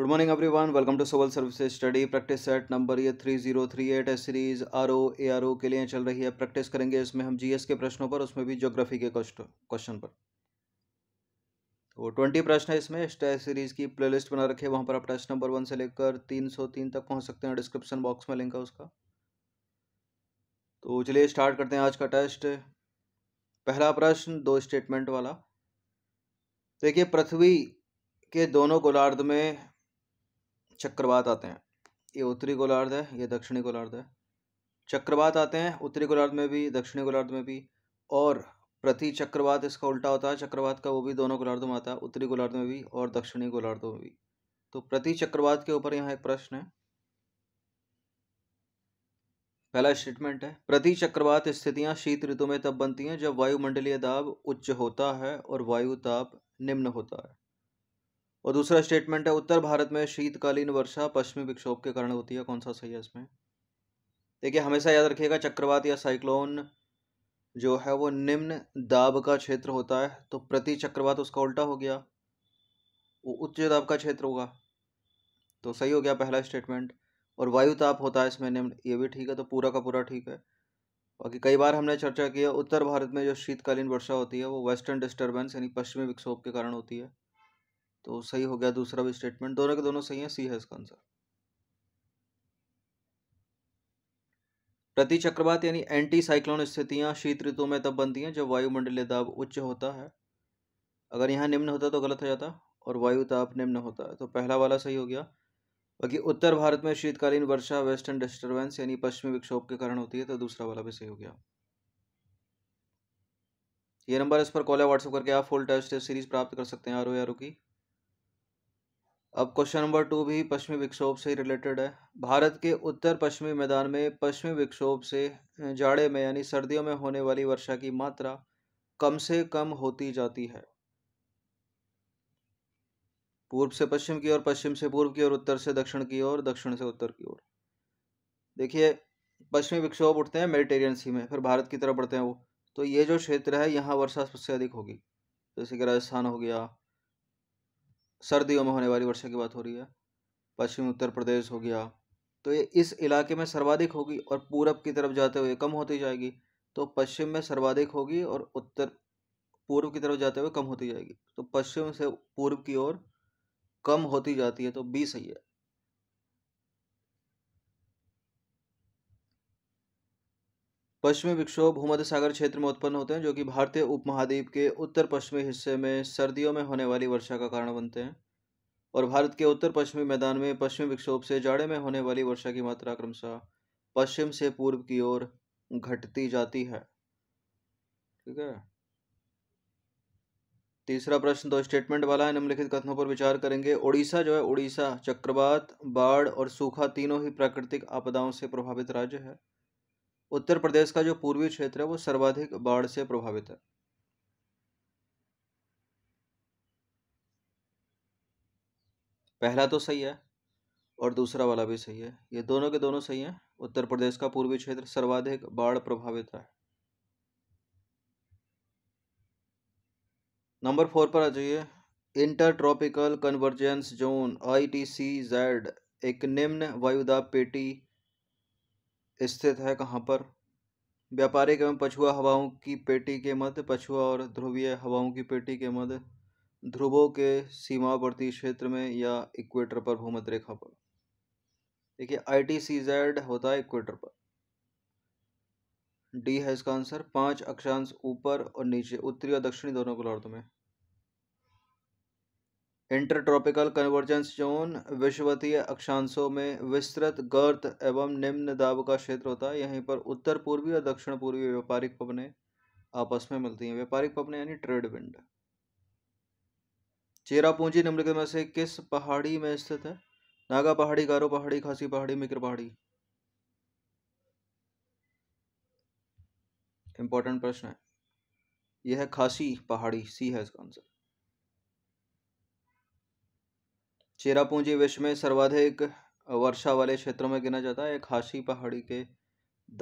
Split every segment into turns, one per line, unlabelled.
good morning everyone welcome to civil services study practice set number ये three zero three eight S series R O A R O के लिए चल रही है practice करेंगे इसमें हम जीएस के प्रश्नों पर उसमें भी ज्योग्राफी के क्वेश्चन पर तो ट्वेंटी प्रश्न है इसमें स्टे सीरीज की प्लेलिस्ट बना रखे वहाँ पर आप प्रश्न नंबर वन से लेकर तीन सौ तीन तक पहुँच सकते हैं डिस्क्रिप्शन बॉक्स में लिंक है उसका तो चलिए स्टार्ट करते हैं आज का टेस्ट पहला प्रश्न दो स्टेटमेंट वाला देखिए पृथ्वी के दोनों गोलार्ध में चक्रवात आते हैं ये उत्तरी गोलार्ध है ये दक्षिणी गोलार्ध है चक्रवात आते हैं उत्तरी गोलार्ध में भी दक्षिणी गोलार्ध में भी और प्रति चक्रवात इसका उल्टा होता है चक्रवात का वो भी दोनों गोलार्धों में आता है उत्तरी गोलार्ध में भी और दक्षिणी गोलार्धों में भी तो प्रति चक्रवात के ऊपर यहाँ एक प्रश्न है पहला स्टेटमेंट है प्रति चक्रवात स्थितियां शीत ऋतु में तब बनती हैं जब वायुमंडलीय दाब उच्च होता है और वायु ताप निम्न होता है और दूसरा स्टेटमेंट है उत्तर भारत में शीतकालीन वर्षा पश्चिमी विक्षोभ के कारण होती है कौन सा सही है इसमें देखिए हमेशा याद रखिएगा चक्रवात या साइक्लोन जो है वो निम्न दाब का क्षेत्र होता है तो प्रति चक्रवात उसका उल्टा हो गया वो उच्च दाब का क्षेत्र होगा तो सही हो गया पहला स्टेटमेंट और वायु ताप होता है इसमें निम्न ये भी ठीक है तो पूरा का पूरा ठीक है बाकी कई बार हमने चर्चा की है उत्तर भारत में जो शीतकालीन वर्षा होती है वो वेस्टर्न डिस्टर्बेंस यानी पश्चिमी विक्षोभ के कारण होती है तो सही हो गया दूसरा भी स्टेटमेंट दोनों के दोनों सही है सी है इसका आंसर प्रति चक्रवात यानी एंटी साइक्लोन स्थितियां शीत ऋतु में तब बनती हैं जब वायुमंडलीय दाब उच्च होता है अगर यहाँ निम्न होता तो गलत हो जाता और वायु ताप निम्न होता है तो पहला वाला सही हो गया बाकी उत्तर भारत में शीतकालीन वर्षा वेस्टर्न डिस्टर्बेंस यानी पश्चिमी विक्षोभ के कारण होती है तो दूसरा वाला भी सही हो गया ये नंबर इस पर कॉल या व्हाट्सअप करके आप फुल टेस्ट सीरीज प्राप्त कर सकते हैं आर ओ की अब क्वेश्चन नंबर टू भी पश्चिमी विक्षोभ से रिलेटेड है भारत के उत्तर पश्चिमी मैदान में पश्चिमी विक्षोभ से जाड़े में यानी सर्दियों में होने वाली वर्षा की मात्रा कम से कम होती जाती है पूर्व से पश्चिम की ओर पश्चिम से पूर्व की ओर उत्तर से दक्षिण की ओर दक्षिण से उत्तर की ओर देखिए पश्चिमी विक्षोभ उठते हैं मेडिटेरियन सी में फिर भारत की तरफ बढ़ते हैं वो तो ये जो क्षेत्र है यहाँ वर्षा सबसे अधिक होगी जैसे कि राजस्थान हो गया सर्दियों में होने वाली वर्षा की बात हो रही है पश्चिम उत्तर प्रदेश हो गया तो ये इस इलाके में सर्वाधिक होगी और पूरब की तरफ जाते हुए कम होती जाएगी तो पश्चिम में सर्वाधिक होगी और उत्तर पूर्व की तरफ जाते हुए कम होती जाएगी तो पश्चिम से पूर्व की ओर कम होती जाती है तो बी सही है पश्चिमी विक्षोभ भूमध्य सागर क्षेत्र में उत्पन्न होते हैं जो कि भारतीय उपमहाद्वीप के उत्तर पश्चिमी हिस्से में सर्दियों में होने वाली वर्षा का कारण बनते हैं और भारत के उत्तर पश्चिमी मैदान में पश्चिमी विक्षोभ से जाड़े में होने वाली वर्षा की मात्रा क्रमशः पश्चिम से पूर्व की ओर घटती जाती है ठीक है तीसरा प्रश्न दो स्टेटमेंट वाला है निम्नलिखित कथनों पर विचार करेंगे ओडिशा जो है ओडिशा चक्रवात बाढ़ और सूखा तीनों ही प्राकृतिक आपदाओं से प्रभावित राज्य है उत्तर प्रदेश का जो पूर्वी क्षेत्र है वो सर्वाधिक बाढ़ से प्रभावित है पहला तो सही है और दूसरा वाला भी सही है ये दोनों के दोनों सही हैं उत्तर प्रदेश का पूर्वी क्षेत्र सर्वाधिक बाढ़ प्रभावित है नंबर फोर पर आ जाइए intertropical convergence zone I T C Z एक निम्न वायुदाब पेटी स्थित है कहाँ पर व्यापारिक एवं पछुआ हवाओं की पेटी के मध्य पछुआ और ध्रुवीय हवाओं की पेटी के मध्य ध्रुवों के सीमावर्ती क्षेत्र में या इक्वेटर पर भूमध्य रेखा पर देखिए आई टी सी जेड होता है इक्वेटर पर डी है इसका आंसर पांच अक्षांश ऊपर और नीचे उत्तरी और दक्षिणी दोनों गोलार्थ में इंटरट्रॉपिकल कन्वर्जेंस जोन विश्वतीय अक्षांशों में विस्तृत गर्त एवं निम्न दाब का क्षेत्र होता है यहीं पर उत्तर पूर्वी और दक्षिण पूर्वी व्यापारिक पवने आपस में मिलती हैं व्यापारिक पवने यानी ट्रेड विंड चेरापूंजी निम्नलिखित में से किस पहाड़ी में स्थित है नागा पहाड़ी गारो पहाड़ी खासी पहाड़ी मिक्र पहाड़ी इंपॉर्टेंट प्रश्न है यह खासी पहाड़ी सी है इसका आंसर चेरापूंजी विश्व में सर्वाधिक वर्षा वाले क्षेत्रों में गिना जाता है एक खासी पहाड़ी के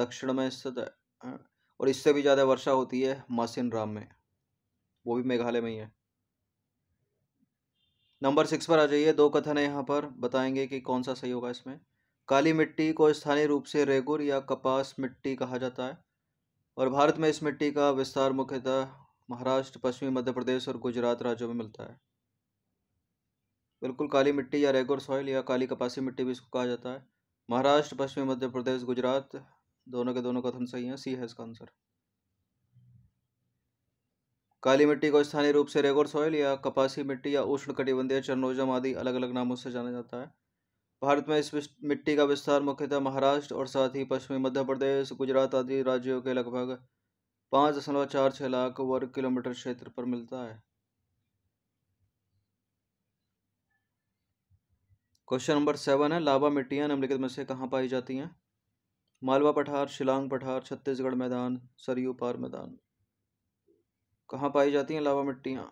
दक्षिण में स्थित है और इससे भी ज़्यादा वर्षा होती है मासिन राम में वो भी मेघालय में ही है नंबर सिक्स पर आ जाइए दो कथन है यहाँ पर बताएंगे कि कौन सा सही होगा इसमें काली मिट्टी को स्थानीय रूप से रेगुर या कपास मिट्टी कहा जाता है और भारत में इस मिट्टी का विस्तार मुख्यतः महाराष्ट्र पश्चिमी मध्य प्रदेश और गुजरात राज्यों में मिलता है बिल्कुल काली मिट्टी या रेगोर सॉइल या काली कपासी मिट्टी भी इसको कहा जाता है महाराष्ट्र पश्चिमी मध्य प्रदेश गुजरात दोनों के दोनों कथन सही हैं सी है इसका आंसर काली मिट्टी को स्थानीय रूप से रेगोर सॉइल या कपासी मिट्टी या उष्ण कटिबंधीय चरणोजम आदि अलग अलग नामों से जाना जाता है भारत में इस मिट्टी का विस्तार मुख्यतः महाराष्ट्र और साथ ही पश्चिमी मध्य प्रदेश गुजरात आदि राज्यों के लगभग पाँच दशमलव चार छः लाख वर्ग किलोमीटर क्षेत्र पर मिलता है क्वेश्चन नंबर सेवन है लावा मिट्टियाँ निम्नलिखित में से कहाँ पाई जाती हैं मालवा पठार शिलांग पठार छत्तीसगढ़ मैदान सरयू पार मैदान कहाँ पाई जाती हैं लावा मिट्टियाँ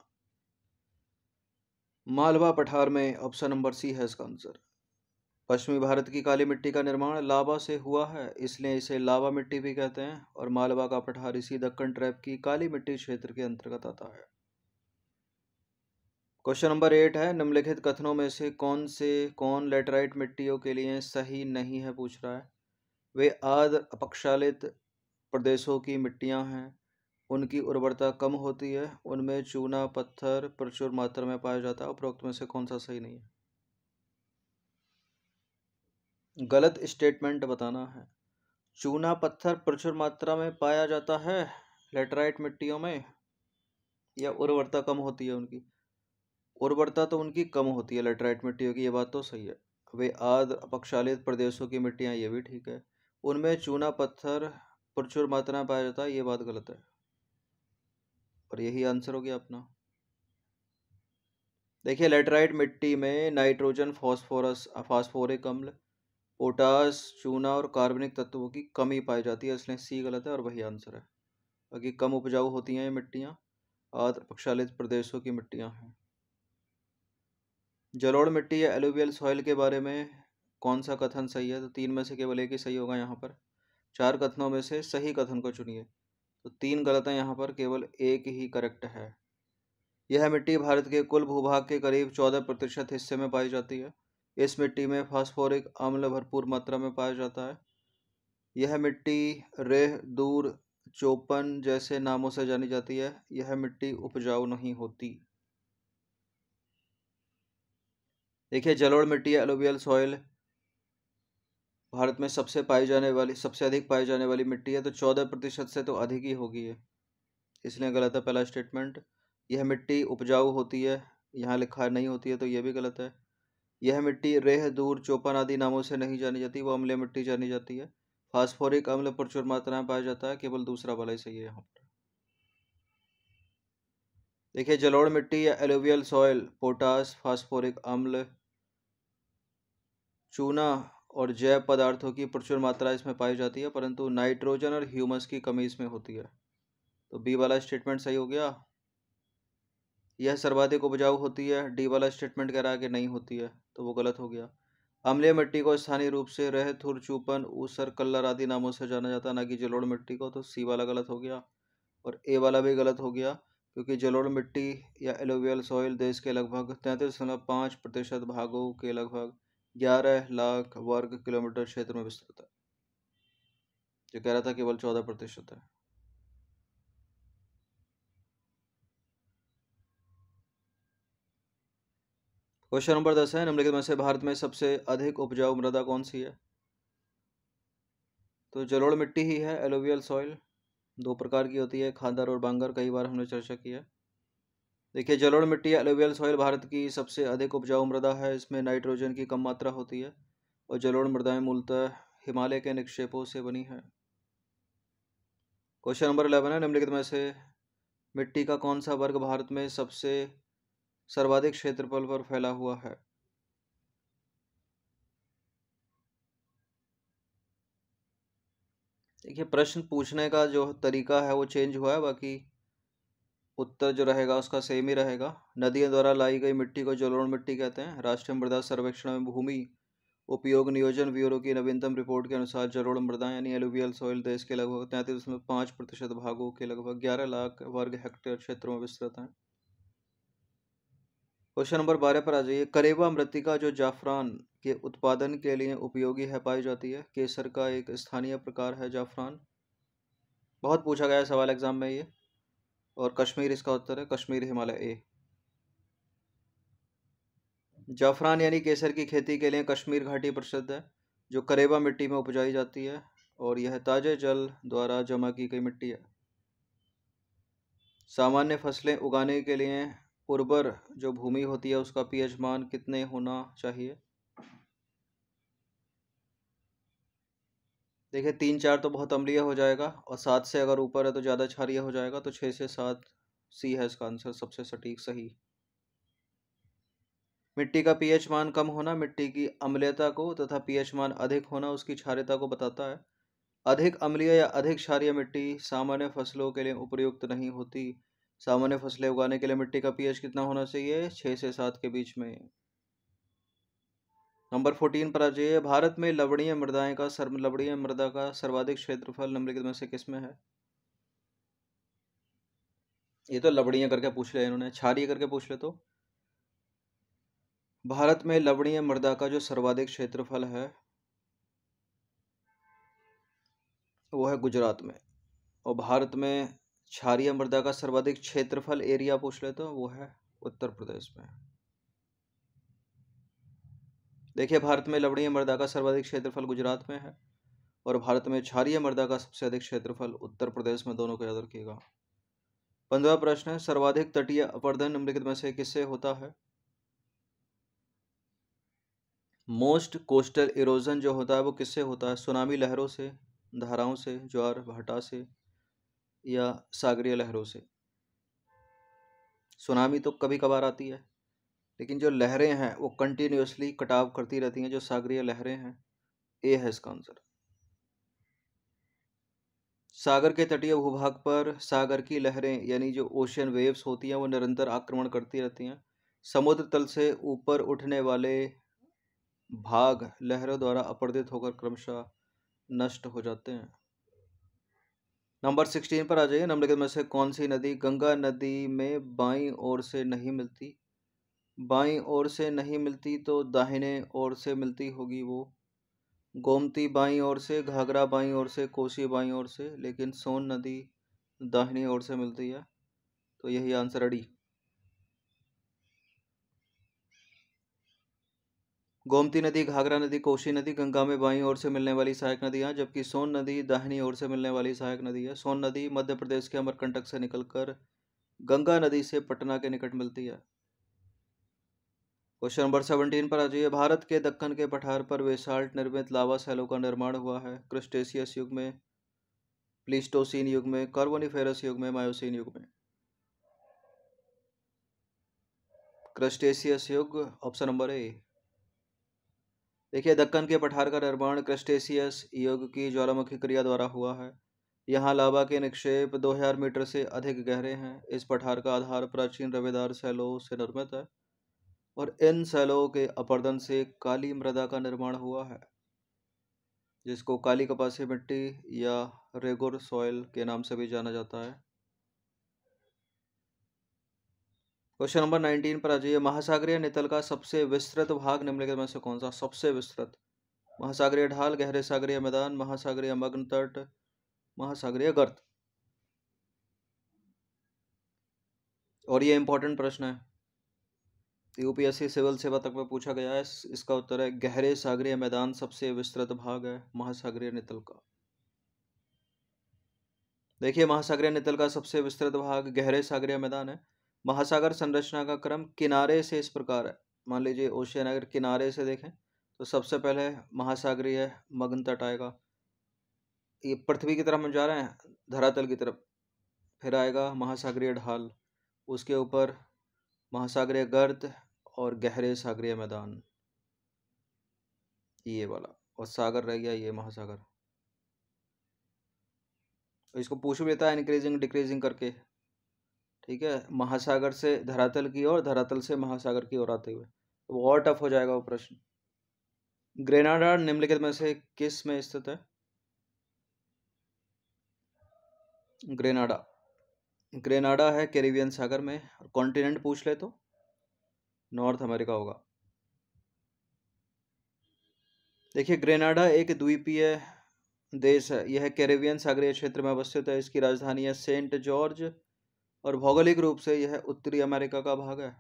मालवा पठार में ऑप्शन नंबर सी है इसका आंसर पश्चिमी भारत की काली मिट्टी का निर्माण लावा से हुआ है इसलिए इसे लावा मिट्टी भी कहते हैं और मालवा का पठार इसी दक्कन ट्रैप की काली मिट्टी क्षेत्र के अंतर्गत आता है क्वेश्चन नंबर एट है निम्नलिखित कथनों में से कौन से कौन लेटराइट मिट्टियों के लिए सही नहीं है पूछ रहा है वे आद अपक्षालित प्रदेशों की मिट्टियां हैं उनकी उर्वरता कम होती है उनमें चूना पत्थर प्रचुर मात्रा में पाया जाता है उपरोक्त में से कौन सा सही नहीं है गलत स्टेटमेंट बताना है चूना पत्थर प्रचुर मात्रा में पाया जाता है लेटराइट मिट्टियों में या उर्वरता कम होती है उनकी उर्वरता तो उनकी कम होती है लेटराइट मिट्टियों की ये बात तो सही है वे आद अपक्षालित प्रदेशों की मिट्टियाँ ये भी ठीक है उनमें चूना पत्थर प्रचुर मात्रा में पाया जाता है ये बात गलत है और यही आंसर हो गया अपना देखिए लेटराइट मिट्टी में नाइट्रोजन फॉस्फोरस फास्फोरिक अम्ल पोटास चूना और कार्बनिक तत्वों की कमी पाई जाती है इसलिए सी गलत है और वही आंसर है बाकी कम उपजाऊ होती हैं ये मिट्टियाँ आद्र प्रदेशों की मिट्टियाँ हैं जलोड़ मिट्टी या एलुवियल सॉइल के बारे में कौन सा कथन सही है तो तीन में से केवल एक ही सही होगा यहाँ पर चार कथनों में से सही कथन को चुनिए तो तीन गलत हैं यहाँ पर केवल एक ही करेक्ट है यह मिट्टी भारत के कुल भूभाग के करीब चौदह प्रतिशत हिस्से में पाई जाती है इस मिट्टी में फास्फोरिक अम्ल भरपूर मात्रा में पाया जाता है यह मिट्टी रेह दूर चौपन जैसे नामों से जानी जाती है यह मिट्टी उपजाऊ नहीं होती देखिए जलोढ़ मिट्टी एलोवियल सॉइल भारत में सबसे पाई जाने वाली सबसे अधिक पाई जाने वाली मिट्टी है तो चौदह प्रतिशत से तो अधिक ही होगी है इसलिए गलत है पहला स्टेटमेंट यह मिट्टी उपजाऊ होती है यहाँ लिखा नहीं होती है तो यह भी गलत है यह मिट्टी रेह दूर चौपन आदि नामों से नहीं जानी जाती वो अम्लीय मिट्टी जानी जाती है फास्फोरिक अम्ल प्रचुर मात्रा में पाया जाता है केवल दूसरा वाला ही सही है यहाँ पर देखिए जलोड़ मिट्टी या एलोवियल सॉइल पोटास फास्फोरिक अम्ल चूना और जैव पदार्थों की प्रचुर मात्रा इसमें पाई जाती है परंतु नाइट्रोजन और ह्यूमस की कमी इसमें होती है तो बी वाला स्टेटमेंट सही हो गया यह सर्वाधिक उपजाऊ होती है डी वाला स्टेटमेंट कह रहा है कि नहीं होती है तो वो गलत हो गया अम्लीय मिट्टी को स्थानीय रूप से रह थुर चूपन ऊसर कल्लर आदि नामों से जाना जाता है ना कि जलोड़ मिट्टी को तो सी वाला गलत हो गया और ए वाला भी गलत हो गया क्योंकि जलोड़ मिट्टी या एलोवियल सॉइल देश के लगभग तैंतीस दशमलव पाँच प्रतिशत भागों के लगभग ग्यारह लाख वर्ग किलोमीटर क्षेत्र में विस्तृत है जो कह रहा था केवल चौदह प्रतिशत है क्वेश्चन नंबर दस है निम्नलिखित में से भारत में सबसे अधिक उपजाऊ मृदा कौन सी है तो जलोड़ मिट्टी ही है एलोवियल सॉइल दो प्रकार की होती है खादर और बांगर कई बार हमने चर्चा की है देखिए जलोढ़ मिट्टी एलोवियल सॉइल भारत की सबसे अधिक उपजाऊ मृदा है इसमें नाइट्रोजन की कम मात्रा होती है और जलोढ़ मृदाएं मूलतः हिमालय के निक्षेपों से बनी है क्वेश्चन नंबर इलेवन है निम्नलिखित में से मिट्टी का कौन सा वर्ग भारत में सबसे सर्वाधिक क्षेत्रफल पर फैला हुआ है देखिए प्रश्न पूछने का जो तरीका है वो चेंज हुआ है बाकी उत्तर जो रहेगा उसका सेम ही रहेगा नदियों द्वारा लाई गई मिट्टी को जलोड़ मिट्टी कहते हैं राष्ट्रीय मृदा सर्वेक्षण में भूमि उपयोग नियोजन ब्यूरो की नवीनतम रिपोर्ट के अनुसार जलोड़ मृदा यानी एलुवियल सॉइल देश के लगभग तैंतीस दशमलव पाँच प्रतिशत भागों के लगभग ग्यारह लाख वर्ग हेक्टेयर क्षेत्रों में विस्तृत हैं क्वेश्चन नंबर बारह पर आ जाइए करेवा मृतिका जो जाफरान के उत्पादन के लिए उपयोगी है पाई जाती है केसर का एक स्थानीय प्रकार है जाफरान बहुत पूछा गया सवाल एग्जाम में ये और कश्मीर इसका उत्तर है कश्मीर हिमालय ए जाफरान यानी केसर की खेती के लिए कश्मीर घाटी प्रसिद्ध है जो करेबा मिट्टी में उपजाई जाती है और यह ताजे जल द्वारा जमा की गई मिट्टी है सामान्य फसलें उगाने के लिए उर्वर जो भूमि होती है उसका पीएच मान कितने होना चाहिए देखिए तीन चार तो बहुत अम्लीय हो जाएगा और सात से अगर ऊपर है तो ज़्यादा क्षारीय हो जाएगा तो छः से सात सी है इसका आंसर सबसे सटीक सही मिट्टी का पीएच मान कम होना मिट्टी की अम्लीयता को तथा पीएच मान अधिक होना उसकी क्षारियता को बताता है अधिक अम्लीय या अधिक क्षारीय मिट्टी सामान्य फसलों के लिए उपयुक्त नहीं होती सामान्य फसलें उगाने के लिए मिट्टी का पीएच कितना होना चाहिए छः से सात के बीच में नंबर फोर्टीन पर आ जाइए भारत में लवणीय मृदाएं का सर्व लवणीय मृदा का सर्वाधिक क्षेत्रफल निम्नलिखित में से किस में है ये तो लवणीय करके पूछ लिया इन्होंने क्षारीय करके पूछ ले तो भारत में लवणीय मृदा का जो सर्वाधिक क्षेत्रफल है वो है गुजरात में और भारत में क्षारीय मृदा का सर्वाधिक क्षेत्रफल एरिया पूछ ले तो वो है उत्तर प्रदेश में देखिए भारत में लवणीय मृदा का सर्वाधिक क्षेत्रफल गुजरात में है और भारत में क्षारीय मृदा का सबसे अधिक क्षेत्रफल उत्तर प्रदेश में दोनों को याद रखिएगा पंद्रह प्रश्न है सर्वाधिक तटीय अपर्धन निम्नलिखित में से किससे होता है मोस्ट कोस्टल इरोजन जो होता है वो किससे होता है सुनामी लहरों से धाराओं से ज्वार भाटा से या सागरीय लहरों से सुनामी तो कभी कभार आती है लेकिन जो लहरें हैं वो कंटिन्यूसली कटाव करती रहती हैं जो सागरीय लहरें हैं ए है इसका आंसर सागर के तटीय भूभाग पर सागर की लहरें यानी जो ओशियन वेव्स होती हैं वो निरंतर आक्रमण करती रहती हैं समुद्र तल से ऊपर उठने वाले भाग लहरों द्वारा अपर्दित होकर क्रमशः नष्ट हो जाते हैं नंबर सिक्सटीन पर आ जाइए निम्नलिखित में से कौन सी नदी गंगा नदी में बाईं ओर से नहीं मिलती बाई ओर से नहीं मिलती तो दाहिने ओर से मिलती होगी वो गोमती बाई ओर से घाघरा बाई ओर से कोशी बाई ओर से लेकिन सोन नदी दाहिनी ओर से मिलती है तो यही आंसर अड़ी गोमती नदी घाघरा नदी कोशी नदी गंगा में बाई ओर से मिलने वाली सहायक नदियाँ जबकि सोन नदी दाहिनी ओर से मिलने वाली सहायक नदी है सोन नदी मध्य प्रदेश के अमरकंटक से निकलकर गंगा नदी से पटना के निकट मिलती है क्वेश्चन नंबर सेवनटीन पर आ जाइए भारत के दक्कन के पठार पर वेसाल्ट निर्मित लावा सैलों का निर्माण हुआ है क्रिस्टेशियस युग में प्लीस्टोसिन युग में कार्बोनिफेरस युग में मायोसिन युग में क्रस्टेशियस युग ऑप्शन नंबर ए देखिए दक्कन के पठार का निर्माण क्रस्टेशियस युग की ज्वालामुखी क्रिया द्वारा हुआ है यहाँ लावा के निक्षेप 2000 मीटर से अधिक गहरे हैं इस पठार का आधार प्राचीन रवेदार सैलो से निर्मित है और इन सेलों के अपर्दन से काली मृदा का निर्माण हुआ है जिसको काली कपासी मिट्टी या रेगुर सॉइल के नाम से भी जाना जाता है क्वेश्चन नंबर नाइनटीन पर आ जाइए महासागरीय नितल का सबसे विस्तृत भाग निम्नलिखित में से कौन सा सबसे विस्तृत महासागरीय ढाल गहरे सागरीय मैदान महासागरीय मग्न तट महासागरीय गर्त और ये इंपॉर्टेंट प्रश्न है यूपीएससी सिविल सेवा तक में पूछा गया है इसका उत्तर है गहरे सागरीय मैदान सबसे विस्तृत भाग है महासागरीय नितल का देखिए महासागरीय नितल का सबसे विस्तृत भाग गहरे सागरीय मैदान है महासागर संरचना का क्रम किनारे से इस प्रकार है मान लीजिए ओशियन अगर किनारे से देखें तो सबसे पहले महासागरीय मगन तट आएगा ये पृथ्वी की तरफ हम जा रहे हैं धरातल की तरफ फिर आएगा महासागरीय ढाल उसके ऊपर महासागरीय गर्द और गहरे सागरीय मैदान ये वाला और सागर रह गया ये महासागर इसको पूछ भी लेता है इंक्रीजिंग डिक्रीजिंग करके ठीक है महासागर से धरातल की ओर धरातल से महासागर की ओर आते हुए तो वो और टफ हो जाएगा वो प्रश्न ग्रेनाडा निम्नलिखित में से किस में स्थित है ग्रेनाडा ग्रेनाडा है कैरिबियन सागर में और कॉन्टिनेंट पूछ ले तो नॉर्थ अमेरिका होगा देखिए ग्रेनाडा एक द्वीपीय देश है यह कैरेबियन सागरीय क्षेत्र में अवस्थित है इसकी राजधानी है सेंट जॉर्ज और भौगोलिक रूप से यह उत्तरी अमेरिका का भाग है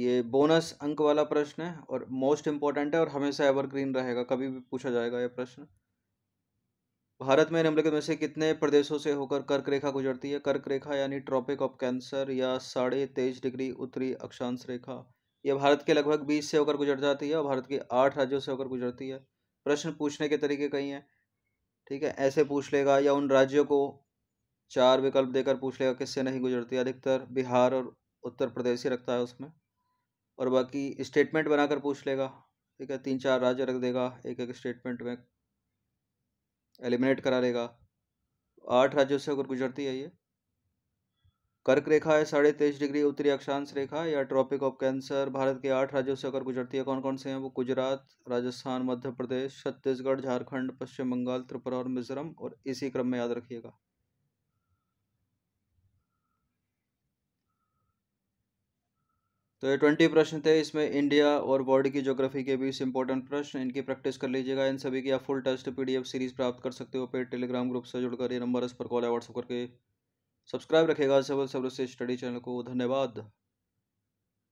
ये बोनस अंक वाला प्रश्न है और मोस्ट इम्पॉर्टेंट है और हमेशा एवरग्रीन रहेगा कभी भी पूछा जाएगा यह प्रश्न भारत में निम्नलिखित में से कितने प्रदेशों से होकर कर्क रेखा गुजरती है कर्क रेखा यानी ट्रॉपिक ऑफ कैंसर या साढ़े तेईस डिग्री उत्तरी अक्षांश रेखा यह भारत के लगभग बीस से होकर गुजर जाती है और भारत के आठ राज्यों से होकर गुजरती है प्रश्न पूछने के तरीके कई हैं ठीक है ऐसे पूछ लेगा या उन राज्यों को चार विकल्प देकर पूछ लेगा किससे नहीं गुजरती अधिकतर बिहार और उत्तर प्रदेश ही रखता है उसमें और बाकी स्टेटमेंट बनाकर पूछ लेगा ठीक है तीन चार राज्य रख देगा एक एक स्टेटमेंट में एलिमिनेट करा लेगा आठ राज्यों से अगर गुजरती है ये कर्क रेखा है साढ़े तेईस डिग्री उत्तरी अक्षांश रेखा या ट्रॉपिक ऑफ कैंसर भारत के आठ राज्यों से अगर गुजरती है कौन कौन से हैं वो गुजरात राजस्थान मध्य प्रदेश छत्तीसगढ़ झारखंड पश्चिम बंगाल त्रिपुरा और मिजोरम और इसी क्रम में याद रखिएगा तो ये ट्वेंटी प्रश्न थे इसमें इंडिया और वर्ल्ड की ज्योग्राफी के बीच इंपॉर्टेंट प्रश्न इनकी प्रैक्टिस कर लीजिएगा इन सभी की आप फुल टेस्ट पीडीएफ सीरीज प्राप्त कर सकते हो पे टेलीग्राम ग्रुप से जुड़कर ये नंबर इस पर कॉल या व्हाट्सअप करके सब्सक्राइब रखेगा सबल सबल से स्टडी चैनल को धन्यवाद